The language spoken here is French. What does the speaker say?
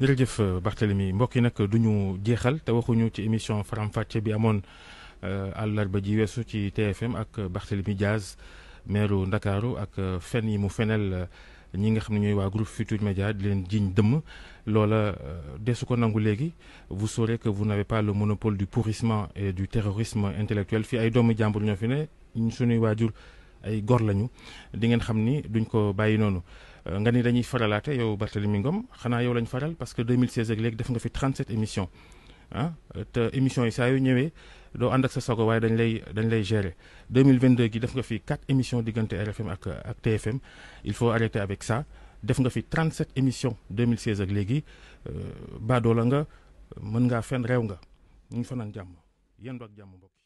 jërëjëf euh, Barthélemy mbokk yi nag du ñu jeexal te waxuñu ci émission faram-fàcce bi amoon euh, àllarba ji weesu ci TFM ak Barthélemy Diaz maireu Ndakaaru ak euh, fen yi mu fenel ñi nga xam ne ñooy waa groupe Futur Média di leen jiiñ dëmm loola desu ko nangu léegi vous saurez que vous n'avez pas le monopole du pourrissement et du terrorisme intellectuel fii ay doomu jàmbur ñoo fi ne suñuy waajur ay gor lañu di ngeen xam ni duñ ko bàyyi noonu euh, nga ni dañuy faralaate yow Barthélemy Ngom xana yow lañ faral parce que 2016 ak léegi def nga fi 37 émissions hein te émissions yi saa yu ñëwé do and ak sa sogo waaye dañ lay dañ lay gérer 2022 gi def nga fi 4 émissions diganté RFM ak ak TFM il faut arrêter avec ça def nga fi 37 émissions 2016 ak euh, do la nga mën ngaa fen nga ñu ngi fanaan jàmm yendu ak jamm